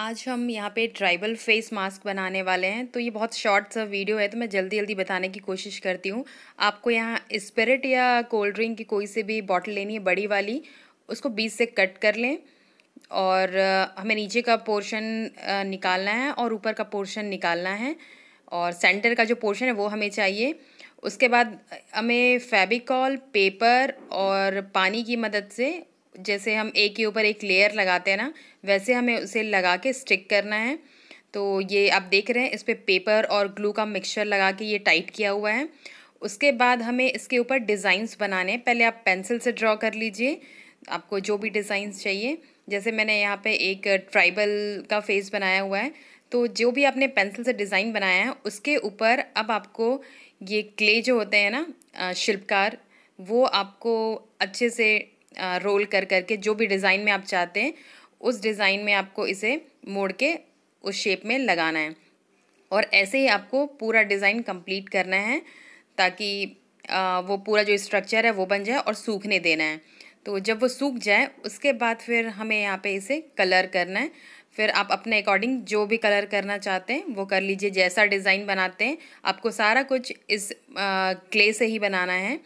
आज हम यहाँ पे ट्राइबल फेस मास्क बनाने वाले हैं तो ये बहुत शॉर्ट सा वीडियो है तो मैं जल्दी जल्दी बताने की कोशिश करती हूँ आपको यहाँ स्पिरिट या कोल्ड ड्रिंक की कोई से भी बॉटल लेनी है बड़ी वाली उसको बीच से कट कर लें और हमें नीचे का पोर्शन निकालना है और ऊपर का पोर्शन निकालना है और सेंटर का जो पोर्शन है वो हमें चाहिए उसके बाद हमें फेबिकॉल पेपर और पानी की मदद से जैसे हम एक के ऊपर एक लेयर लगाते हैं ना वैसे हमें उसे लगा के स्टिक करना है तो ये आप देख रहे हैं इस पर पे पेपर और ग्लू का मिक्सचर लगा के ये टाइट किया हुआ है उसके बाद हमें इसके ऊपर डिज़ाइंस बनाने हैं पहले आप पेंसिल से ड्रॉ कर लीजिए आपको जो भी डिज़ाइंस चाहिए जैसे मैंने यहाँ पे एक ट्राइबल का फेस बनाया हुआ है तो जो भी आपने पेंसिल से डिज़ाइन बनाया है उसके ऊपर अब आपको ये क्ले जो होते हैं ना शिल्पकार वो आपको अच्छे से रोल कर करके जो भी डिज़ाइन में आप चाहते हैं उस डिज़ाइन में आपको इसे मोड़ के उस शेप में लगाना है और ऐसे ही आपको पूरा डिज़ाइन कंप्लीट करना है ताकि वो पूरा जो स्ट्रक्चर है वो बन जाए और सूखने देना है तो जब वो सूख जाए उसके बाद फिर हमें यहाँ पे इसे कलर करना है फिर आप अपने अकॉर्डिंग जो भी कलर करना चाहते हैं वो कर लीजिए जैसा डिज़ाइन बनाते हैं आपको सारा कुछ इस क्ले से ही बनाना है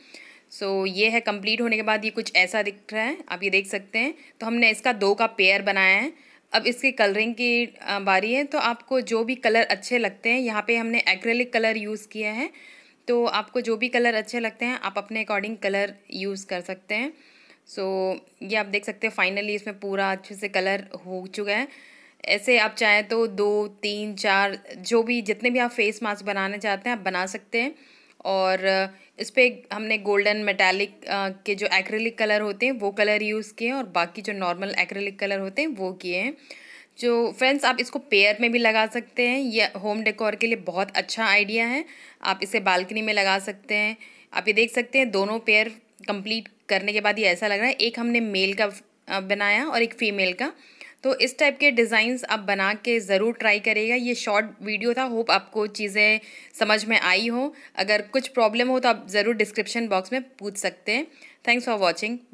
सो so, ये है कंप्लीट होने के बाद ये कुछ ऐसा दिख रहा है आप ये देख सकते हैं तो हमने इसका दो का पेयर बनाया है अब इसकी कलरिंग की बारी है तो आपको जो भी कलर अच्छे लगते हैं यहाँ पे हमने एक्रेलिक कलर यूज़ किया है तो आपको जो भी कलर अच्छे लगते हैं आप अपने अकॉर्डिंग कलर यूज़ कर सकते हैं सो so, ये आप देख सकते हैं फाइनली इसमें पूरा अच्छे से कलर हो चुका है ऐसे आप चाहें तो दो तीन चार जो भी जितने भी आप फेस मास्क बनाना चाहते हैं आप बना सकते हैं और इस पर हमने गोल्डन मेटालिक के जो एक्रेलिक कलर होते हैं वो कलर यूज़ किए हैं और बाकी जो नॉर्मल एक्रेलिक कलर होते हैं वो किए हैं जो फ्रेंड्स आप इसको पेयर में भी लगा सकते हैं ये होम डेकोर के लिए बहुत अच्छा आइडिया है आप इसे बालकनी में लगा सकते हैं आप ये देख सकते हैं दोनों पेयर कंप्लीट करने के बाद ये ऐसा लग रहा है एक हमने मेल का बनाया और एक फीमेल का तो इस टाइप के डिज़ाइंस आप बना के ज़रूर ट्राई करेगा ये शॉर्ट वीडियो था होप आपको चीज़ें समझ में आई हो अगर कुछ प्रॉब्लम हो तो आप ज़रूर डिस्क्रिप्शन बॉक्स में पूछ सकते हैं थैंक्स फॉर वॉचिंग